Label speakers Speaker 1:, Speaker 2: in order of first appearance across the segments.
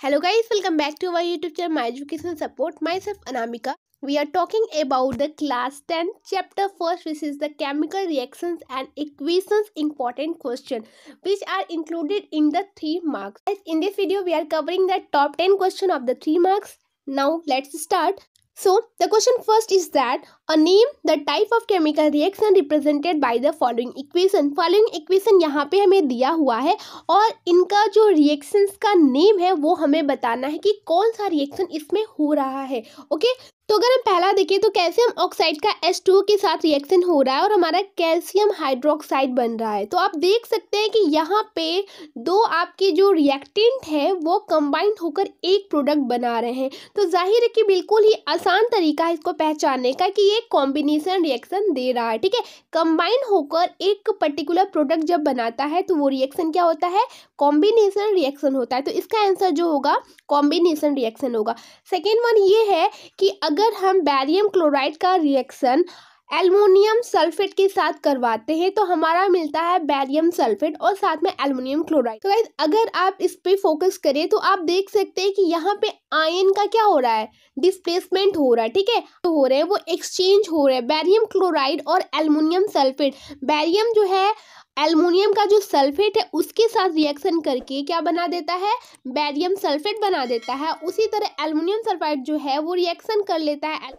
Speaker 1: Hello guys, welcome back to our YouTube channel My Education Support. Myself Anamika. We are talking about the class 10 chapter first which is the chemical reactions and equations important question which are included in the 3 marks. Guys, in this video we are covering the top 10 question of the 3 marks. Now let's start. So the question first is that a name the type of chemical reaction represented by the following equation. Following equation यहाँ पे हमें दिया हुआ है और इनका जो reactions का नेम है वो हमें बताना है कि कौन सा रिएक्शन इसमें हो रहा है ओके तो अगर हम पहला देखें तो कैल्शियम ऑक्साइड का एस टू के साथ रिएक्शन हो रहा है और हमारा कैल्शियम हाइड्रोक्साइड बन रहा है तो आप देख सकते हैं कि यहाँ पे दो आपके जो रिएक्टेंट है वो कंबाइन होकर एक प्रोडक्ट बना रहे हैं तो जाहिर है कि बिल्कुल ही आसान तरीका है इसको पहचानने का कि ये कॉम्बिनेशन रिएक्शन दे रहा है ठीक है कंबाइन होकर एक पर्टिकुलर प्रोडक्ट जब बनाता है तो वो रिएक्शन क्या होता है कॉम्बिनेशन रिएक्शन होता है तो इसका आंसर जो होगा कॉम्बिनेशन रिएक्शन होगा सेकेंड वन ये है कि अगर हम बैरियम क्लोराइड का रिएक्शन एलमोनियम सल्फेट के साथ करवाते हैं तो हमारा मिलता है बैरियम सल्फेट और साथ में एलुमिनियम क्लोराइड तो अगर आप इस पे फोकस करें तो आप देख सकते हैं कि यहाँ पे आयन का क्या हो रहा है डिस्प्लेसमेंट हो रहा है ठीक है तो हो रहे हैं वो एक्सचेंज हो रहे हैं बैरियम क्लोराइड और एलुमिनियम सल्फेट बैरियम जो है एलमोनियम का जो सल्फेट है उसके साथ रिएक्शन करके क्या बना देता है बैरियम सल्फेट बना देता है उसी तरह एलमोनियम सल्फाइड जो है वो रिएक्शन कर लेता है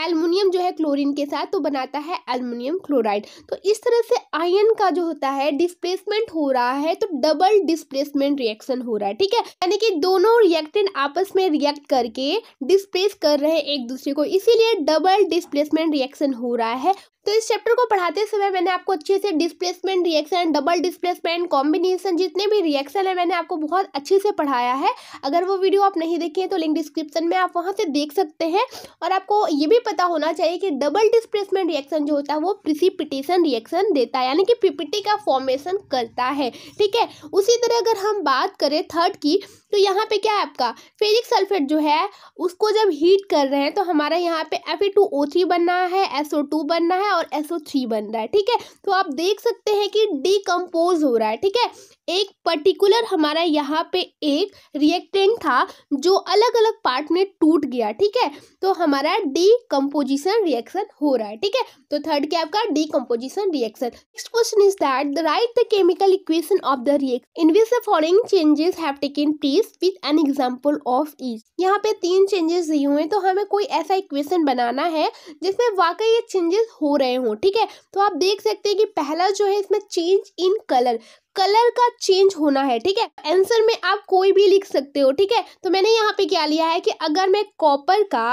Speaker 1: एलमिनियम जो है क्लोरीन के साथ तो बनाता है एलमिनियम क्लोराइड तो इस तरह से आयन का जो होता है डिस्प्लेसमेंट हो रहा है तो डबल डिस्प्लेसमेंट रिएक्शन हो रहा है ठीक है यानी कि दोनों रिएक्टेंट आपस में रिएक्ट करके डिस्प्लेस कर रहे हैं एक दूसरे को इसीलिए डबल डिस्प्लेसमेंट रिएक्शन हो रहा है तो इस चैप्टर को पढ़ाते समय मैंने आपको अच्छे से displacement reaction double displacement combination जितने भी रिएक्शन है मैंने आपको बहुत अच्छे से पढ़ाया है अगर वो वीडियो आप नहीं देखे तो लिंक डिस्क्रिप्शन में आप वहाँ से देख सकते हैं और आपको ये भी पता होना चाहिए कि डबल डिस्प्लेसमेंट रिएक्शन जो होता है वो प्रिसिपिटेशन रिएक्शन देता है यानी कि पीपीटी का फॉर्मेशन करता है ठीक है उसी तरह अगर हम बात करें थर्ड की तो यहाँ पे क्या है आपका फेरिक सल्फेट जो है उसको जब हीट कर रहे हैं तो हमारा यहाँ पे Fe2O3 बन रहा है टू बन रहा है और थ्री बन रहा है ठीक है तो आप देख सकते हैं कि डिकम्पोज हो रहा है ठीक है एक पर्टिकुलर हमारा यहाँ पे एक रिएक्टेंट था जो अलग अलग पार्ट में टूट गया ठीक है तो हमारा डिकम्पोजिशन रिएक्शन हो रहा है ठीक है तो थर्ड क्या आपका decomposition reaction next question is that the write the chemical equation of the reaction in which the following changes have taken this with an example of each यहाँ पे तीन चेंजेस दिए हुए हैं तो हमें कोई ऐसा इक्वेशन बनाना है जिसमें वाकई ये चेंजेस हो रहे हों ठीक है तो आप देख सकते हैं कि पहला जो है इसमें चेंज इन कलर कलर का चेंज होना है ठीक है आंसर में आप कोई भी लिख सकते हो ठीक है तो मैंने यहाँ पे क्या लिया है कि अगर मैं कॉपर का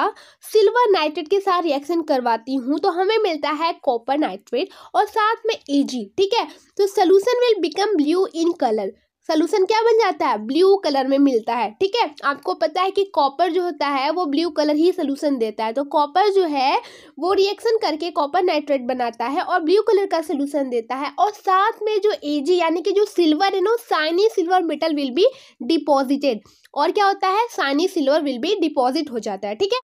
Speaker 1: सिल्वर नाइट्रेट के साथ रिएक्शन करवाती हूँ तो हमें मिलता है कॉपर नाइट्रेट और साथ में एजी ठीक है तो solution will become blue in colour solution क्या बन जाता है ब्लू कलर में मिलता है ठीक है आपको पता है कि कॉपर जो होता है वो ब्लू कलर ही सोल्यूशन देता है तो कॉपर जो है वो रिएक्शन करके कॉपर नाइट्रेट बनाता है और ब्लू कलर का सोल्यूशन देता है और साथ में जो एजी यानी कि जो सिल्वर है ना shiny silver metal will be deposited और क्या होता है shiny silver will be deposit हो जाता है ठीक है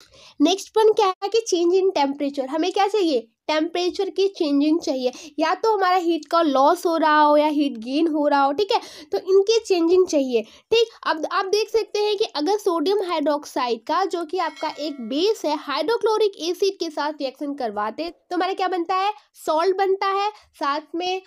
Speaker 1: नेक्स्ट पॉइंट क्या है कि चेंज इन टेम्परेचर हमें क्या चाहिए टेम्परेचर की चेंजिंग चाहिए या तो हमारा हीट का लॉस हो रहा हो या हीट गेन हो रहा हो ठीक है तो इनकी चेंजिंग चाहिए ठीक अब आप देख सकते हैं कि अगर सोडियम हाइड्रोक्साइड का जो कि आपका एक बेस है हाइड्रोक्लोरिक एसिड के साथ रिएक्शन करवाते तो हमारा क्या बनता है सॉल्ट बनता है साथ में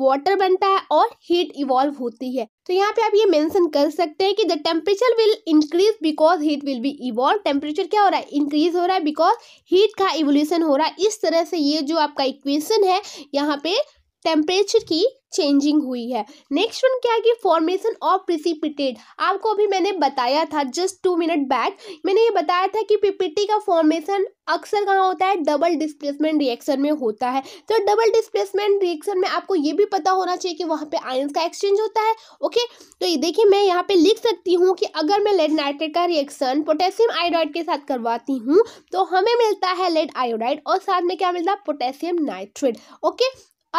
Speaker 1: वाटर बनता है और हीट इवॉल्व होती है तो यहाँ पे आप ये मेंशन कर सकते हैं कि the temperature will increase because heat will be evolve temperature क्या हो रहा है इंक्रीज हो रहा है बिकॉज हीट का इवोल्यूशन हो रहा है इस तरह से ये जो आपका इक्वेशन है यहाँ पे टेम्परेचर की चेंजिंग हुई है नेक्स्ट वन क्या है कि फॉर्मेशन ऑफ प्रिसिपिटेट आपको अभी मैंने बताया था जस्ट टू मिनट बैक मैंने ये बताया था कि पीपीटी का फॉर्मेशन अक्सर कहाँ होता है डबल डिस्प्लेसमेंट रिएक्शन में होता है तो डबल डिस्प्लेसमेंट रिएक्शन में आपको ये भी पता होना चाहिए कि वहाँ पे आयंस का एक्सचेंज होता है ओके तो ये देखिए मैं यहाँ पे लिख सकती हूँ कि अगर मैं लेड नाइट्रेट का रिएक्शन पोटेशियम आयोडाइड के साथ करवाती हूँ तो हमें मिलता है लेड आयोडाइड और साथ में क्या मिलता है पोटेशियम नाइट्रेट ओके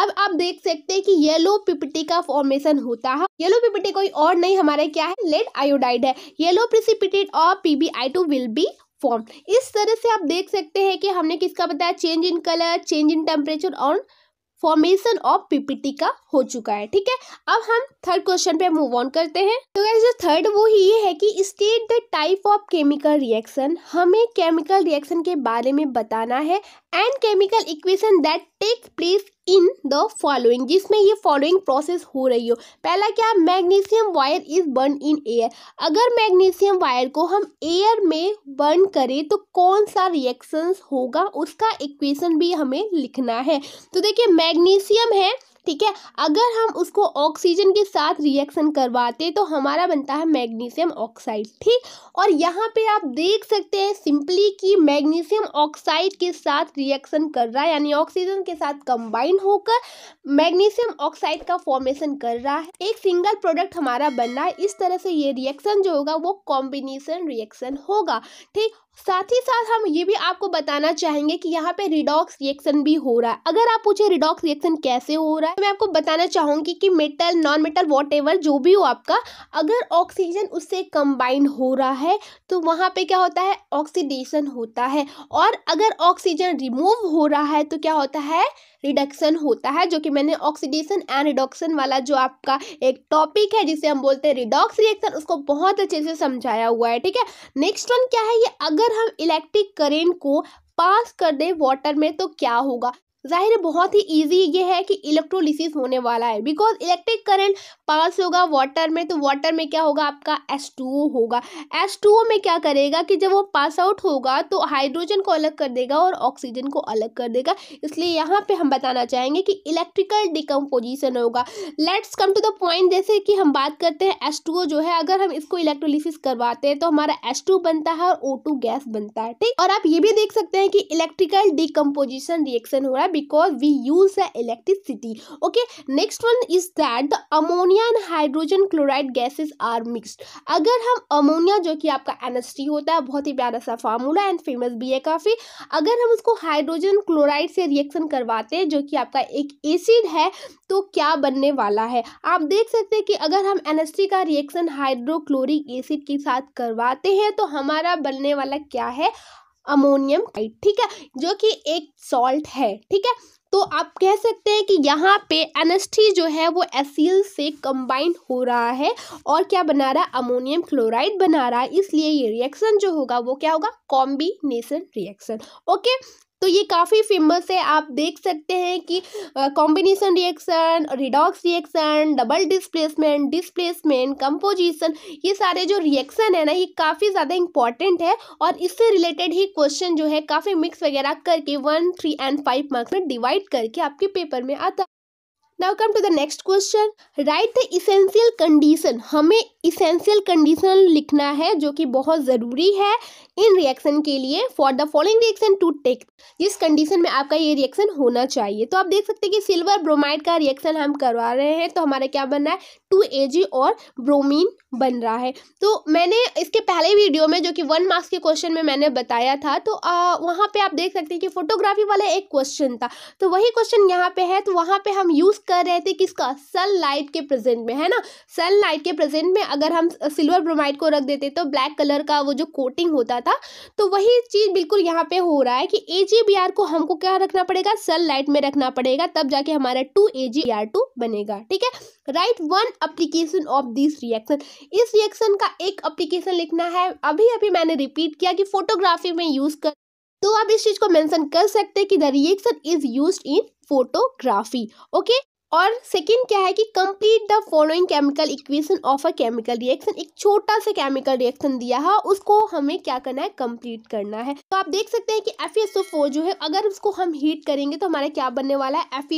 Speaker 1: अब आप देख सकते हैं कि येलो पिपटी का फॉर्मेशन होता है येलो पिपटी कोई और नहीं हमारे क्या है लेड आयोडाइड है येलो प्रिसिपिटेट और PbI two will be form इस तरह से आप देख सकते हैं कि हमने किसका बताया change in colour change in temperature और फॉर्मेशन ऑफ पीपीटी का हो चुका है ठीक है अब हम थर्ड क्वेश्चन पे मूव ऑन करते हैं तो जो थर्ड वो ही ये है कि state the type of chemical reaction हमें केमिकल रिएक्शन के बारे में बताना है and chemical equation that takes place in the following जिसमें ये फॉलोइंग प्रोसेस हो रही हो पहला क्या magnesium wire is burn in air अगर मैग्नीशियम वायर को हम एयर में बर्न करें तो कौन सा रिएक्शंस होगा उसका इक्वेशन भी हमें लिखना है तो देखिए मैग्नीशियम है ठीक है अगर हम उसको ऑक्सीजन के साथ रिएक्शन करवाते तो हमारा बनता है मैग्नीशियम ऑक्साइड ठीक और यहाँ पे आप देख सकते हैं सिंपली कि मैग्नीशियम ऑक्साइड के साथ रिएक्शन कर रहा है यानी ऑक्सीजन के साथ कंबाइन होकर मैग्नीशियम ऑक्साइड का फॉर्मेशन कर रहा है एक सिंगल प्रोडक्ट हमारा बन रहा है इस तरह से ये रिएक्शन जो होगा वो कॉम्बिनेशन रिएक्शन होगा ठीक साथ ही साथ हम ये भी आपको बताना चाहेंगे कि यहाँ पे रिडॉक्स रिएक्शन भी हो रहा है अगर आप पूछे रिडॉक्स रिएक्शन कैसे हो रहा है तो मैं आपको बताना चाहूंगी कि मेटल नॉन मेटल वॉट जो भी हो आपका अगर ऑक्सीजन उससे कंबाइन हो रहा है तो वहाँ पे क्या होता है ऑक्सीडेशन होता है और अगर ऑक्सीजन रिमूव हो रहा है तो क्या होता है रिडक्शन होता है जो कि मैंने ऑक्सीडेशन एंड रिडक्शन वाला जो आपका एक टॉपिक है जिसे हम बोलते हैं रिडॉक्स रिएक्शन उसको बहुत अच्छे से समझाया हुआ है ठीक है नेक्स्ट वन क्या है ये अगर हम इलेक्ट्रिक करेंट को पास कर दें वाटर में तो क्या होगा जाहिर है बहुत ही इजी ये है कि इलेक्ट्रोलिसिस होने वाला है बिकॉज इलेक्ट्रिक करंट पास होगा वाटर में तो वाटर में क्या होगा आपका एस टू होगा एस टू में क्या करेगा कि जब वो पास आउट होगा तो हाइड्रोजन को अलग कर देगा और ऑक्सीजन को अलग कर देगा इसलिए यहाँ पे हम बताना चाहेंगे कि इलेक्ट्रिकल डिकम्पोजिशन होगा let's come to the point जैसे कि हम बात करते हैं एस जो है अगर हम इसको इलेक्ट्रोलिसिस करवाते हैं तो हमारा एस बनता है और ओ गैस बनता है ठीक और आप ये भी देख सकते हैं कि इलेक्ट्रिकल डिकम्पोजिशन रिएक्शन हो रहा है because we use the electricity okay next one is that the ammonia and hydrogen chloride gases are mixed अगर हम अमोनिया जो कि आपका एन होता है बहुत ही प्यारा सा फार्मूला एंड फेमस भी है काफ़ी अगर हम उसको हाइड्रोजन क्लोराइड से रिएक्शन करवाते हैं जो कि आपका एक एसिड है तो क्या बनने वाला है आप देख सकते हैं कि अगर हम एन का रिएक्शन हाइड्रोक्लोरिक एसिड के साथ करवाते हैं तो हमारा बनने वाला क्या है अमोनियम क्लोराइड ठीक है जो कि एक सॉल्ट है ठीक है तो आप कह सकते हैं कि यहाँ पे एनएसटी जो है वो एसिल से कंबाइन हो रहा है और क्या बना रहा है अमोनियम क्लोराइड बना रहा है इसलिए ये रिएक्शन जो होगा वो क्या होगा कॉम्बिनेशन रिएक्शन ओके तो ये काफ़ी फेमस है आप देख सकते हैं कि combination reaction redox reaction double displacement displacement composition ये सारे जो रिएक्शन है ना ये काफ़ी ज़्यादा इंपॉर्टेंट है और इससे रिलेटेड ही क्वेश्चन जो है काफ़ी मिक्स वगैरह करके one three and five marks में डिवाइड करके आपके पेपर में आता now come to the next question write the essential condition हमें इसेंशियल कंडीशन लिखना है जो कि बहुत ज़रूरी है इन रिएक्शन के लिए for the following reaction to take जिस कंडीशन में आपका ये रिएक्शन होना चाहिए तो आप देख सकते हैं कि सिल्वर ब्रोमाइड का रिएक्शन हम करवा रहे हैं तो हमारा क्या बन रहा है टू ए और ब्रोमीन बन रहा है तो मैंने इसके पहले वीडियो में जो कि वन मार्क्स के क्वेश्चन में मैंने बताया था तो आ, वहाँ पर आप देख सकते हैं कि फोटोग्राफी वाला एक क्वेश्चन था तो वही क्वेश्चन यहाँ पे है तो वहाँ पर हम यूज़ कर रहे थे किसका सनलाइट के प्रेजेंट में है ना सनलाइट के प्रेजेंट में अगर हम सिल्वर ब्रोमाइड को रख देते तो ब्लैक कलर का वो जो कोटिंग होता था तो वही चीज़ बिल्कुल यहाँ पे हो रहा है कि ए को हमको क्या रखना पड़ेगा सनलाइट में रखना पड़ेगा तब जाके हमारा टू ए बनेगा ठीक है right one application of this reaction इस रिएक्शन का एक अप्लीकेशन लिखना है अभी अभी मैंने रिपीट किया कि फोटोग्राफी में यूज़ कर तो आप इस चीज़ को मेंशन कर सकते हैं कि the reaction is used in photography okay और सेकंड क्या है कि complete the following chemical equation of a chemical reaction एक छोटा सा केमिकल रिएक्शन दिया है उसको हमें क्या करना है कंप्लीट करना है तो आप देख सकते हैं कि एफ e जो है अगर उसको हम हीट करेंगे तो हमारा क्या बनने वाला है एफ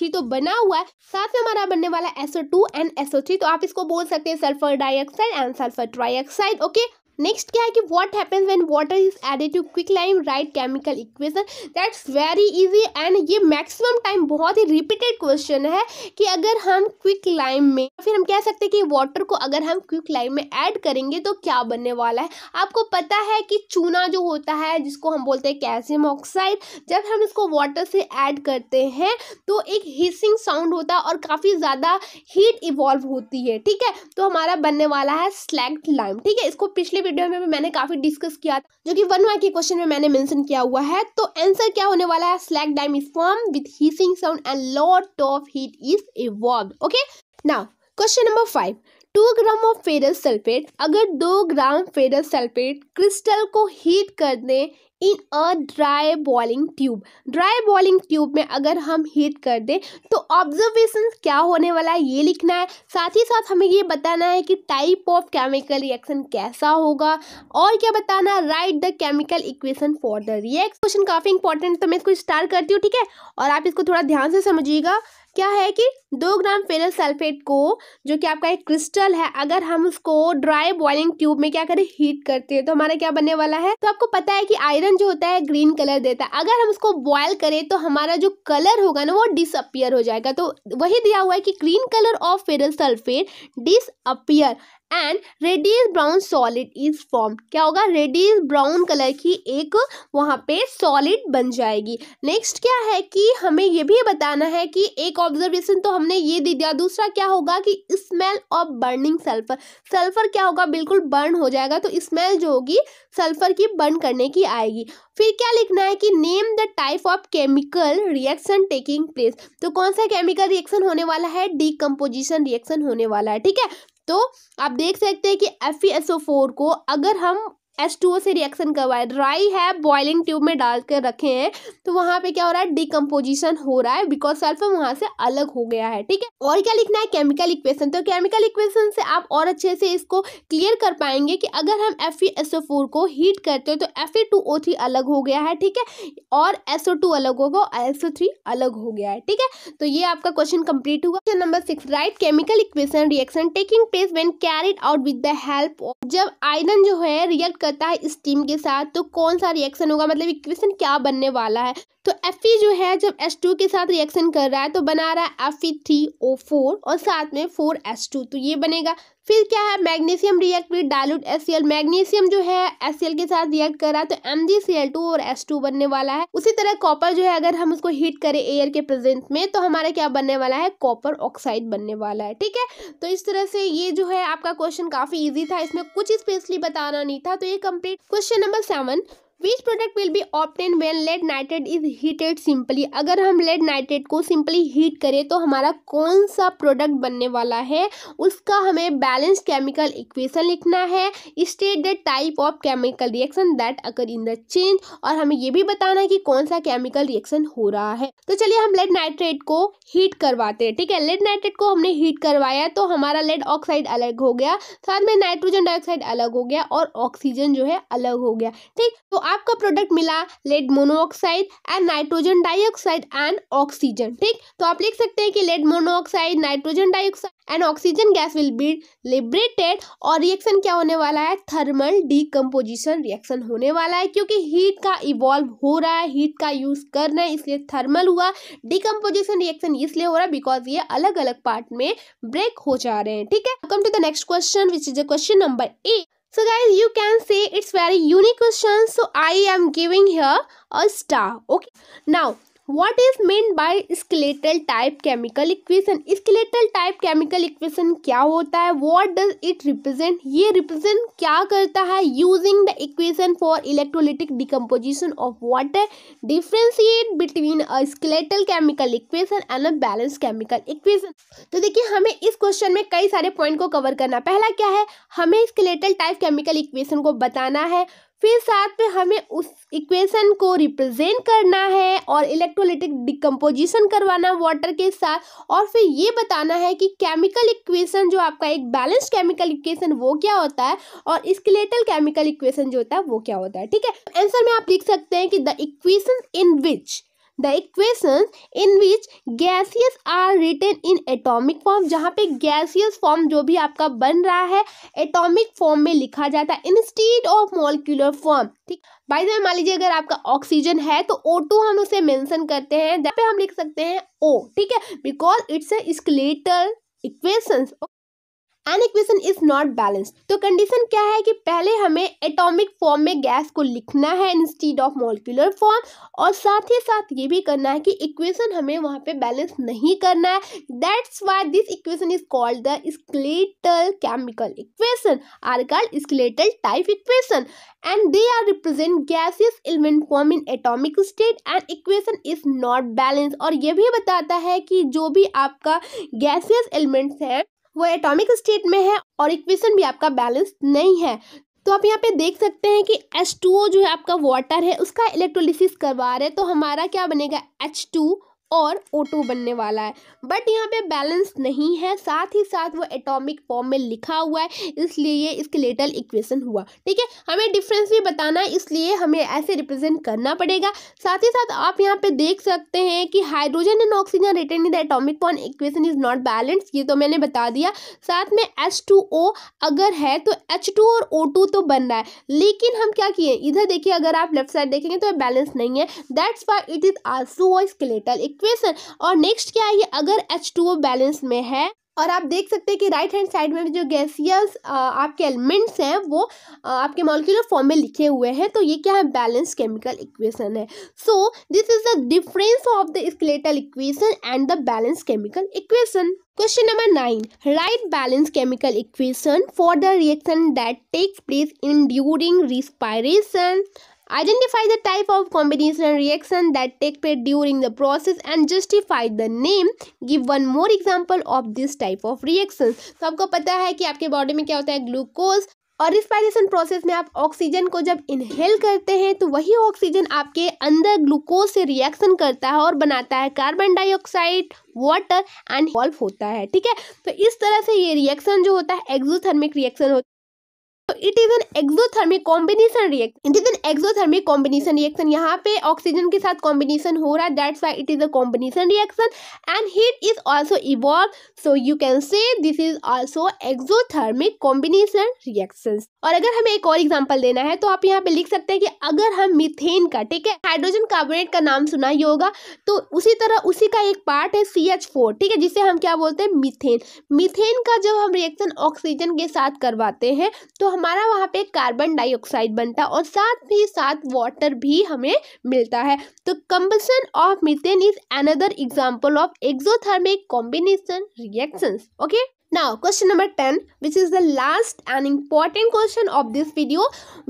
Speaker 1: e तो बना हुआ है साथ में हमारा बनने वाला है एसओ एंड एसओ तो आप इसको बोल सकते हैं sulphur dioxide and sulphur trioxide okay next क्या है कि what happens when water is added to quick lime write chemical equation that's very easy and ये मैक्सिमम टाइम बहुत ही रिपीटेड क्वेश्चन है कि अगर हम क्विक लाइम में फिर हम कह सकते हैं कि वाटर को अगर हम क्विक लाइम में ऐड करेंगे तो क्या बनने वाला है आपको पता है कि चूना जो होता है जिसको हम बोलते हैं कैल्शियम ऑक्साइड जब हम इसको वाटर से ऐड करते हैं तो एक हिसिंग साउंड होता है और काफ़ी ज़्यादा हीट इवॉल्व होती है ठीक है तो हमारा बनने वाला है स्लैक्ट लाइम ठीक है इसको पिछले वीडियो में मैंने काफ़ी डिस्कस किया था जो कि वन वाई के क्वेश्चन में मैंने मेंशन किया हुआ है तो आंसर क्या होने वाला है slaked lime is form with hissing sound and lot of heat is evolve okay now question number five two gram of ferrous sulphate अगर दो ग्राम फेरस सल्फेट क्रिस्टल को हीट कर दें in a dry boiling tube dry boiling tube में अगर हम heat कर दें तो ऑब्जर्वेशन क्या होने वाला है ये लिखना है साथ ही साथ हमें ये बताना है कि टाइप ऑफ केमिकल रिएक्शन कैसा होगा और क्या बताना write the chemical equation for the reaction question काफ़ी इंपॉर्टेंट तो मैं इसको स्टार्ट करती हूँ ठीक है और आप इसको थोड़ा ध्यान से समझिएगा क्या है कि दो ग्राम फेनल सल्फेट को जो कि आपका एक क्रिस्टल है अगर हम उसको ड्राई बॉइलिंग ट्यूब में क्या करें हीट करते हैं तो हमारा क्या बनने वाला है तो आपको पता है कि आयरन जो होता है ग्रीन कलर देता है अगर हम उसको बॉयल करें तो हमारा जो कलर होगा ना वो डिसअपियर हो जाएगा तो वही दिया हुआ है कि green colour of ferrous sulphate disappear and reddish brown solid is form क्या होगा रेडीज ब्राउन कलर की एक वहाँ पे सॉलिड बन जाएगी नेक्स्ट क्या है कि हमें ये भी बताना है कि एक ऑब्जर्वेशन तो हमने ये दे दिया दूसरा क्या होगा कि smell of burning sulphur sulphur क्या होगा बिल्कुल बर्न हो जाएगा तो स्मेल जो होगी सल्फर की बर्न करने की आएगी फिर क्या लिखना है कि name the type of chemical reaction taking place तो कौन सा केमिकल रिएक्शन होने वाला है डीकम्पोजिशन रिएक्शन होने वाला है ठीक है तो आप देख सकते हैं कि एफ e को अगर हम एस टू ओ से रिएक्शन करवाए ड्राई है बॉइलिंग ट्यूब में डाल कर रखे हैं तो वहाँ पे क्या हो रहा है डिकम्पोजिशन हो रहा है बिकॉज सल्फर वहाँ से अलग हो गया है ठीक है और क्या लिखना है केमिकल इक्वेशन तो केमिकल इक्वेशन से आप और अच्छे से इसको क्लियर कर पाएंगे कि अगर हम एफ फोर को हीट करते हैं तो एफ टू ओ थ्री अलग हो गया है ठीक है और एस अलग होगा और एस अलग हो गया है ठीक है तो ये आपका क्वेश्चन कम्प्लीट हुआ question number six write chemical equation reaction taking place when carried out with the help जब आयरन जो है रिएक्ट करता है स्टीम के साथ तो कौन सा रिएक्शन होगा मतलब इक्वेशन क्या बनने वाला है तो एफ जो है जब एस टू के साथ रिएक्शन कर रहा है तो बना रहा है एफ थ्री ओ फोर और साथ में फोर एस टू तो ये बनेगा फिर क्या है magnesium react with dilute S magnesium जो है एस के साथ रिएक्ट कर रहा है तो एम और एस बनने वाला है उसी तरह कॉपर जो है अगर हम उसको हीट करें एयर के प्रेजेंट में तो हमारा क्या बनने वाला है कॉपर ऑक्साइड बनने वाला है ठीक है तो इस तरह से ये जो है आपका क्वेश्चन काफी ईजी था इसमें कुछ स्पेशली बताना नहीं था तो ये complete question number seven which product will be obtain when lead nitrate is heated simply अगर हम लेड नाइट्रेट को सिंपली हीट करें तो हमारा कौन सा प्रोडक्ट बनने वाला है उसका हमें बैलेंस केमिकल इक्वेशन लिखना है state the type of chemical reaction that अगर इन द चेंज और हमें यह भी बताना है कि कौन सा केमिकल रिएक्शन हो रहा है तो चलिए हम लेड नाइट्रेट को हीट करवाते हैं ठीक है लेड नाइट्रेट को हमने हीट करवाया तो हमारा लेड ऑक्साइड अलग हो गया साथ में नाइट्रोजन डाइऑक्साइड अलग हो गया और ऑक्सीजन जो है अलग हो गया ठीक तो आपका प्रोडक्ट मिला lead monoxide and nitrogen dioxide and oxygen ठीक तो आप लिख सकते हैं कि lead monoxide nitrogen dioxide and oxygen gas will be liberated और रिएक्शन क्या होने वाला है थर्मल डीकम्पोजिशन रिएक्शन होने वाला है क्योंकि हीट का इवॉल्व हो रहा है हीट का यूज कर रहे हैं इसलिए थर्मल हुआ डीकम्पोजिशन रिएक्शन इसलिए हो रहा है बिकॉज ये अलग अलग पार्ट में ब्रेक हो जा रहे हैं ठीक है come to the next question which is a question number eight so guys you can say it's very unique question so i am giving here a star okay now what is mean by skeletal type chemical equation skeletal type chemical equation क्या होता है what does it represent ये represent क्या करता है using the equation for electrolytic decomposition of water differentiate between a skeletal chemical equation and a balance chemical equation तो देखिए हमें इस क्वेश्चन में कई सारे पॉइंट को कवर करना पहला क्या है हमें स्केलेटल टाइप केमिकल इक्वेशन को बताना है फिर साथ में हमें उस इक्वेशन को रिप्रेजेंट करना है और इलेक्ट्रोलिटिक डिकम्पोजिशन करवाना वाटर के साथ और फिर ये बताना है कि केमिकल इक्वेशन जो आपका एक बैलेंस केमिकल इक्वेशन वो क्या होता है और स्केलेटल केमिकल इक्वेशन जो होता है वो क्या होता है ठीक है आंसर में आप लिख सकते हैं कि the equation in which the equation in which gaseous are written in atomic form जहाँ पे गैसियस फॉर्म जो भी आपका बन रहा है एटॉमिक फॉर्म में लिखा जाता है इंस्टीड ऑफ मोलिकुलर फॉर्म ठीक भाई साहब मान लीजिए अगर आपका ऑक्सीजन है तो ओ टू हम उसे मैंसन करते हैं पे हम लिख सकते हैं ओ ठीक है because it's a skeletal equations an equation is not balanced तो कंडीशन क्या है कि पहले हमें एटॉमिक फॉर्म में गैस को लिखना है इंस्टीड ऑफ मोलिकुलर फॉर्म और साथ ही साथ ये भी करना है कि इक्वेशन हमें वहाँ पे बैलेंस नहीं करना है that's why this equation is called the skeletal chemical equation or called skeletal type equation and they are represent gases element form in atomic state and equation is not balance और ये भी बताता है कि जो भी आपका गैसेस एलिमेंट्स हैं वो एटॉमिक स्टेट में है और इक्वेशन भी आपका बैलेंस नहीं है तो आप यहाँ पे देख सकते हैं कि H2O जो है आपका वाटर है उसका इलेक्ट्रोलिसिस करवा रहे तो हमारा क्या बनेगा H2 और ओ बनने वाला है बट यहाँ पे बैलेंस नहीं है साथ ही साथ वो एटॉमिक फॉर्म में लिखा हुआ है इसलिए ये स्केलेटल इक्वेशन हुआ ठीक है हमें डिफरेंस भी बताना है इसलिए हमें ऐसे रिप्रेजेंट करना पड़ेगा साथ ही साथ आप यहाँ पे देख सकते हैं कि hydrogen and oxygen written in the atomic form equation is not balance ये तो मैंने बता दिया साथ में एच अगर है तो एच और ओ तो बन रहा है लेकिन हम क्या किए इधर देखिए अगर आप लेफ्ट साइड देखेंगे तो बैलेंस नहीं है that's why it is also skeletal equation और नेक्स्ट क्या है अगर एच टू ओ बैलेंस में है और आप देख सकते हैं कि राइट हैंड साइड में जो गैसियस आपके एलिमेंट्स हैं वो आपके मॉलिक्यूलर फॉर्म में लिखे हुए हैं तो ये क्या है बैलेंस केमिकल इक्वेशन है so this is the difference of the skeletal equation and the balance chemical equation question number nine write balance chemical equation for the reaction that takes place in during respiration Identify the type of combination and reaction that take place during the process and justify the name. Give one more example of this type of reactions. तो आपको पता है कि आपके body में क्या होता है ग्लूकोज और रिस्पायरेशन प्रोसेस में आप ऑक्सीजन को जब इनहेल करते हैं तो वही ऑक्सीजन आपके अंदर ग्लूकोज से रिएक्शन करता है और बनाता है carbon dioxide water and evolve होता है ठीक है तो इस तरह से ये रिएक्शन जो होता है एक्जोथर्मिक रिएक्शन होता है it is an exothermic combination reaction it is an exothermic combination reaction यहाँ पे ऑक्सीजन के साथ कॉम्बिनेशन हो रहा है that's why it is a combination reaction and heat is also evolve so you can say this is also exothermic combination reaction और अगर हमें एक और एग्जाम्पल देना है तो आप यहाँ पे लिख सकते हैं कि अगर हम मिथेन का ठीक है हाइड्रोजन कार्बोनेट का नाम सुना ही होगा तो उसी तरह उसी का एक पार्ट है सी ठीक है जिसे हम क्या बोलते हैं मिथेन मिथेन का जब हम रिएक्शन ऑक्सीजन के साथ करवाते हैं तो हम हमारा वहाँ पे कार्बन डाइऑक्साइड बनता है और साथ ही साथ वाटर भी हमें मिलता है तो combustion of methane is another example of exothermic combination reactions okay now question number 10 which is the last and important question of this video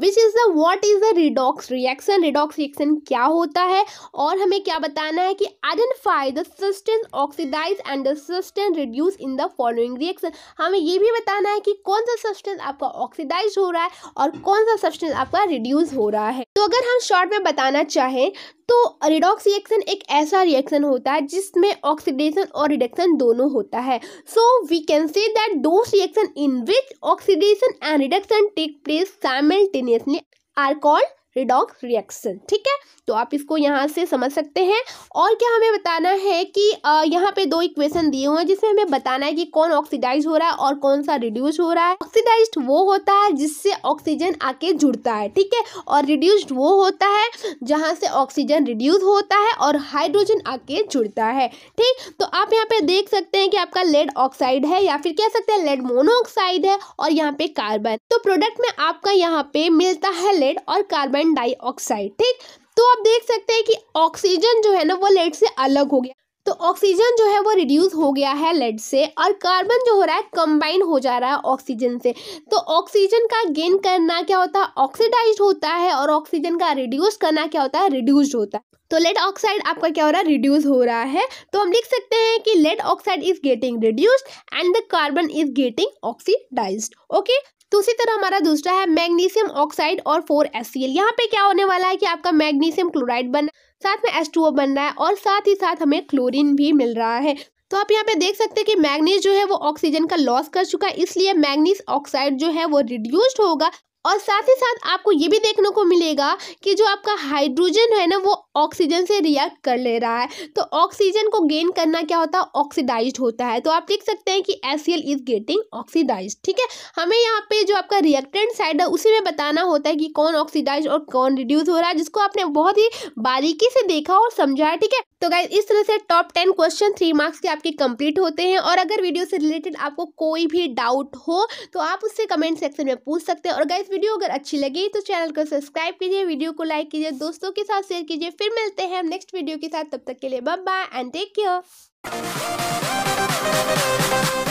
Speaker 1: which is the what is the redox reaction redox reaction क्या होता है और हमें क्या बताना है कि identify the substance oxidise and the substance reduce in the following reaction हमें ये भी बताना है कि कौन सा सस्टेंस आपका ऑक्सीडाइज हो रहा है और कौन सा सस्टेंस आपका रिड्यूस हो रहा है तो अगर हम शॉर्ट में बताना चाहें तो रिडॉक्स रिएक्शन एक ऐसा रिएक्शन होता है जिसमें ऑक्सीडेशन और रिडक्शन दोनों होता है so we can say that दो reaction in which oxidation and reduction take place simultaneously are called redox reaction ठीक है तो आप इसको यहाँ से समझ सकते हैं और क्या हमें बताना है कि यहाँ पे दो इक्वेशन दिए हुए हैं जिसमें हमें बताना है कि कौन ऑक्सीडाइज हो रहा है और कौन सा रिड्यूस हो रहा है ऑक्सीडाइज वो होता है जिससे ऑक्सीजन आके जुड़ता है ठीक है और रिड्यूस्ड वो होता है जहाँ से ऑक्सीजन रिड्यूस होता है और हाइड्रोजन आके जुड़ता है ठीक तो आप यहाँ पे देख सकते हैं कि आपका लेड ऑक्साइड है या फिर कह सकते हैं लेड मोनोऑक्साइड है और यहाँ पे कार्बन तो प्रोडक्ट में आपका यहाँ पे मिलता है लेड और कार्बन कार्बन डाइऑक्साइड ठीक तो आप देख सकते हैं कि ऑक्सीजन जो है ना वो लेड से अलग हो गया तो ऑक्सीजन जो है वो रिड्यूस हो गया है लेड से और कार्बन जो हो रहा है कंबाइन हो जा रहा है ऑक्सीजन से तो ऑक्सीजन का गेन करना क्या होता है ऑक्सीडाइज होता है और ऑक्सीजन का रिड्यूस करना क्या होता है रिड्यूस्ड होता है तो लेड ऑक्साइड आपका क्या हो रहा है रिड्यूस हो रहा है तो हम लिख सकते हैं कि lead oxide is getting reduce and the carbon is getting oxidise okay तो उसी तरह हमारा दूसरा है मैग्नीशियम ऑक्साइड और फोर एस सी एल यहाँ पे क्या होने वाला है कि आपका मैग्नीशियम क्लोराइड बन साथ में एस टू ओ बन रहा है और साथ ही साथ हमें क्लोरीन भी मिल रहा है तो आप यहाँ पे देख सकते हैं कि मैग्नीज जो है वो ऑक्सीजन का लॉस कर चुका है इसलिए मैग्नीज ऑक्साइड जो है वो रिड्यूस्ड होगा और साथ ही साथ आपको ये भी देखने को मिलेगा कि जो आपका हाइड्रोजन है ना वो ऑक्सीजन से रिएक्ट कर ले रहा है तो ऑक्सीजन को गेन करना क्या होता है ऑक्सीडाइज होता है तो आप देख सकते हैं कि एस इज गेटिंग ऑक्सीडाइज ठीक है हमें यहाँ पे जो आपका रिएक्टेंट साइड है उसी में बताना होता है कि कौन ऑक्सीडाइज और कौन रिड्यूस हो रहा है जिसको आपने बहुत ही बारीकी से देखा और समझा है ठीक है तो गाइज इस तरह से top ten question three marks के आपके कंप्लीट होते हैं और अगर वीडियो से रिलेटेड आपको कोई भी डाउट हो तो आप उससे कमेंट सेक्शन में पूछ सकते हैं और गाइज वीडियो अगर अच्छी लगी तो चैनल को सब्सक्राइब कीजिए वीडियो को लाइक कीजिए दोस्तों के साथ शेयर कीजिए फिर मिलते हैं हम नेक्स्ट वीडियो के साथ तब तक के लिए bye bye and take care